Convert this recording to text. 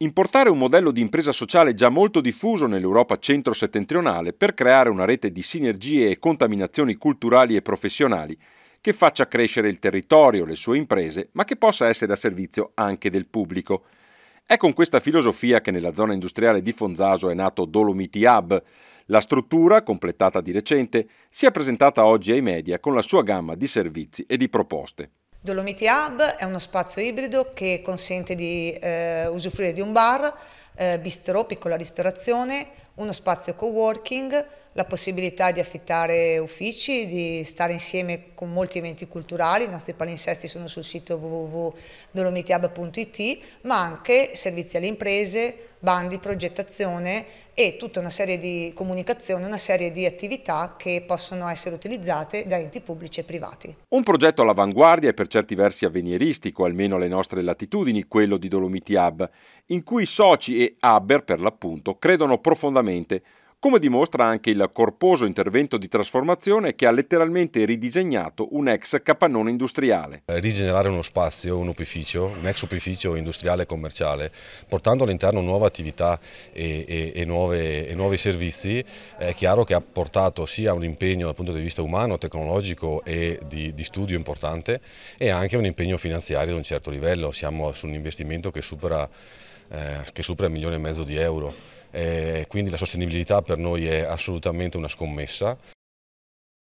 Importare un modello di impresa sociale già molto diffuso nell'Europa centro-settentrionale per creare una rete di sinergie e contaminazioni culturali e professionali che faccia crescere il territorio, le sue imprese, ma che possa essere a servizio anche del pubblico. È con questa filosofia che nella zona industriale di Fonzaso è nato Dolomiti Hub. La struttura, completata di recente, si è presentata oggi ai media con la sua gamma di servizi e di proposte. Dolomiti Hub è uno spazio ibrido che consente di eh, usufruire di un bar, eh, bistrò, piccola ristorazione, uno spazio co-working, la possibilità di affittare uffici, di stare insieme con molti eventi culturali, i nostri palinsesti sono sul sito www.dolomitiab.it, ma anche servizi alle imprese, bandi, progettazione e tutta una serie di comunicazioni, una serie di attività che possono essere utilizzate da enti pubblici e privati. Un progetto all'avanguardia e per certi versi avvenieristico, almeno alle nostre latitudini, quello di Dolomiti Hub, in cui soci e Haber, per l'appunto, credono profondamente come dimostra anche il corposo intervento di trasformazione che ha letteralmente ridisegnato un ex capannone industriale. Rigenerare uno spazio, un opificio, un ex opificio industriale e commerciale, portando all'interno nuove attività e, e, e, nuove, e, nuovi servizi, è chiaro che ha portato sia un impegno dal punto di vista umano, tecnologico e di, di studio importante e anche un impegno finanziario di un certo livello, siamo su un investimento che supera, eh, che supera un milione e mezzo di euro eh, quindi la sostenibilità per noi è assolutamente una scommessa.